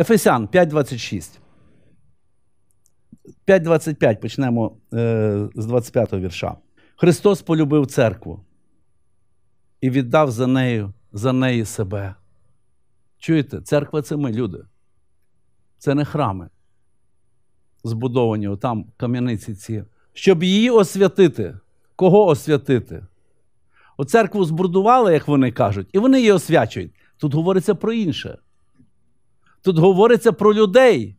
Ефесян 5.26. 5.25. Почнемо е, з 25 го вірша. Христос полюбив церкву і віддав за нею, за неї себе. Чуєте, церква це ми, люди. Це не храми, збудовані там кам'яниці ці. Щоб її освятити. Кого освятити? О церкву збурдували, як вони кажуть, і вони її освячують. Тут говориться про інше. Тут говориться про людей.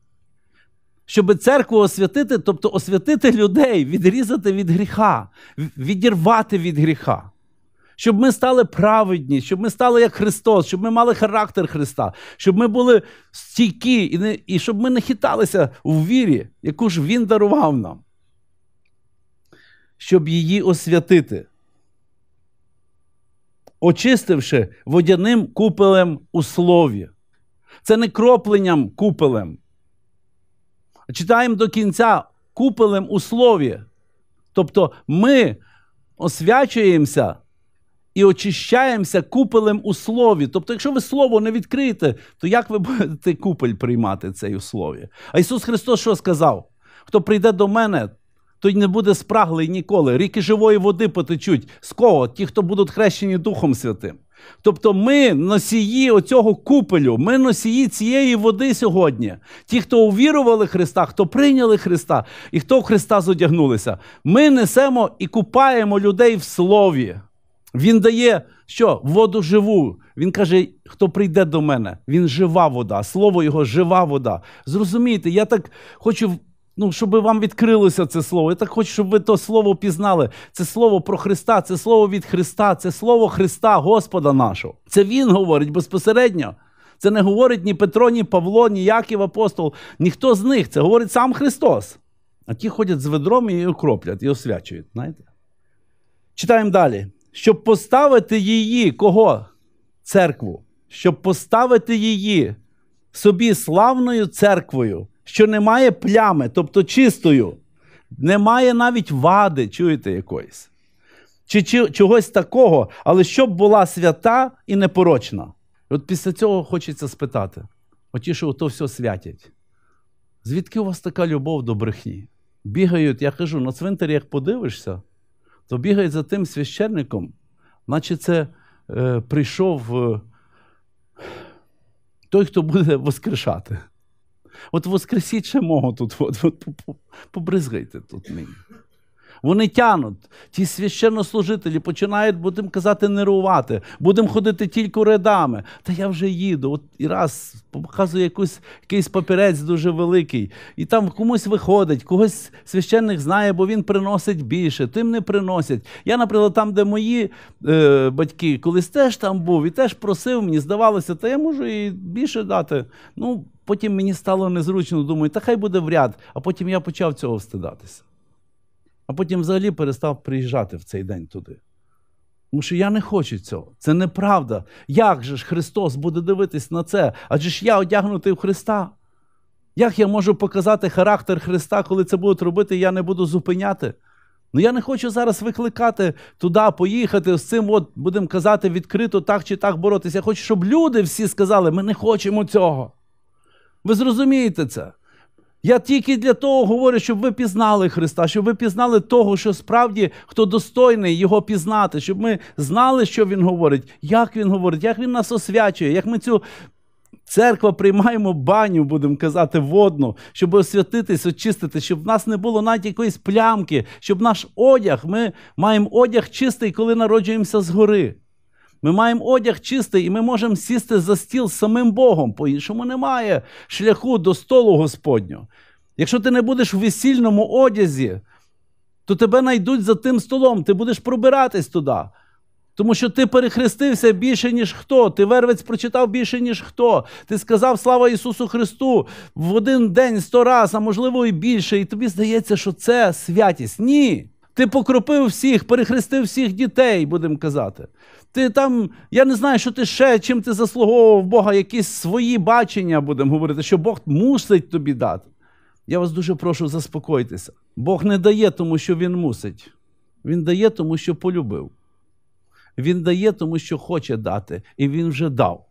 Щоб церкву освятити, тобто освятити людей, відрізати від гріха, відірвати від гріха. Щоб ми стали праведні, щоб ми стали як Христос, щоб ми мали характер Христа, щоб ми були стійкі і не, і щоб ми не хиталися в вірі, яку ж Він дарував нам, щоб її освятити, очистивши водяним купелем у слові. Це не кропленням купелем. Читаємо до кінця купелем у слові. Тобто ми освячуємося і очищаємося купелем у слові. Тобто, якщо ви слово не відкриєте, то як ви будете купель приймати цей у слові? А Ісус Христос що сказав? Хто прийде до мене, той не буде спраглий ніколи. Ріки живої води потечуть. З кого? Ті, хто будуть хрещені Духом Святим. Тобто ми носії оцього купелю, ми носії цієї води сьогодні. Ті, хто увірували Христа, хто прийняли Христа і хто в Христа зодягнулися, ми несемо і купаємо людей в слові. Він дає що? Воду живу. Він каже, хто прийде до мене, він жива вода, слово його жива вода. Зрозумієте, я так хочу Ну, щоб вам відкрилося це слово. Я так хочу, щоб ви то слово пізнали. Це слово про Христа, це слово від Христа, це слово Христа, Господа нашого. Це Він говорить безпосередньо. Це не говорить ні Петро, ні Павло, ні Яків апостол, ніхто з них. Це говорить сам Христос. А ті ходять з ведром і окроплять, і освячують. знаєте? Читаємо далі. Щоб поставити її, кого? Церкву. Щоб поставити її собі славною церквою що немає плями, тобто чистою, немає навіть вади, чуєте якоїсь. Чи, чи чогось такого, але щоб була свята і непорочна. От після цього хочеться спитати: оті, що ото все святять. Звідки у вас така любов до брехні? Бігають, я кажу, на цвинтарі, як подивишся, то бігають за тим священником, наче це е, прийшов е, той, хто буде воскрешати. От воскресіть ще мого тут, от, от, побризгайте тут мені. Вони тянуть, ті священнослужителі починають, будемо казати, нервувати, будемо ходити тільки рядами. Та я вже їду. От і раз показую якийсь, якийсь папірець дуже великий, і там комусь виходить, когось священник знає, бо він приносить більше, тим не приносять. Я, наприклад, там, де мої е, батьки колись теж там був і теж просив, мені здавалося, та я можу і більше дати. Ну, Потім мені стало незручно, думаю, та хай буде в ряд, а потім я почав цього встидатися. А потім взагалі перестав приїжджати в цей день туди. Тому що я не хочу цього. Це неправда. Як же ж Христос буде дивитись на це? Адже ж я одягнутий в Христа? Як я можу показати характер Христа, коли це будуть робити, я не буду зупиняти? Ну я не хочу зараз викликати туди, поїхати з цим, от будемо казати, відкрито так чи так боротися. Я хочу, щоб люди всі сказали, ми не хочемо цього. Ви зрозумієте це. Я тільки для того говорю, щоб ви пізнали Христа, щоб ви пізнали того, що справді хто достойний Його пізнати, щоб ми знали, що Він говорить, як Він говорить, як Він нас освячує, як ми цю церкву приймаємо баню, будемо казати, водну, щоб освятитись, очистити, щоб в нас не було навіть якоїсь плямки, щоб наш одяг, ми маємо одяг чистий, коли народжуємося згори. Ми маємо одяг чистий, і ми можемо сісти за стіл з самим Богом. По-іншому немає шляху до столу Господнього. Якщо ти не будеш у весільному одязі, то тебе найдуть за тим столом, ти будеш пробиратись туди. Тому що ти перехрестився більше, ніж хто, ти вервець прочитав більше, ніж хто. Ти сказав слава Ісусу Христу в один день сто раз, а можливо і більше. І тобі здається, що це святість. Ні. Ти покропив всіх, перехрестив всіх дітей, будемо казати. Ти там, я не знаю, що ти ще, чим ти заслуговував Бога, якісь свої бачення, будемо говорити, що Бог мусить тобі дати. Я вас дуже прошу, заспокойтеся. Бог не дає, тому що Він мусить. Він дає, тому що полюбив. Він дає, тому що хоче дати, і він вже дав.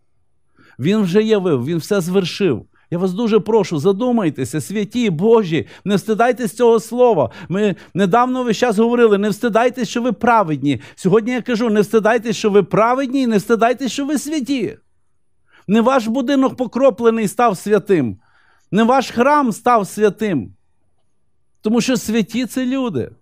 Він вже явив, він все звершив. Я вас дуже прошу, задумайтеся, святі Божі, не встидайтесь цього слова. Ми недавно весь час говорили: не встидайтесь, що ви праведні. Сьогодні я кажу: не встидайтесь, що ви праведні, і не встидайтесь, що ви святі. Не ваш будинок покроплений став святим, не ваш храм став святим. Тому що святі це люди.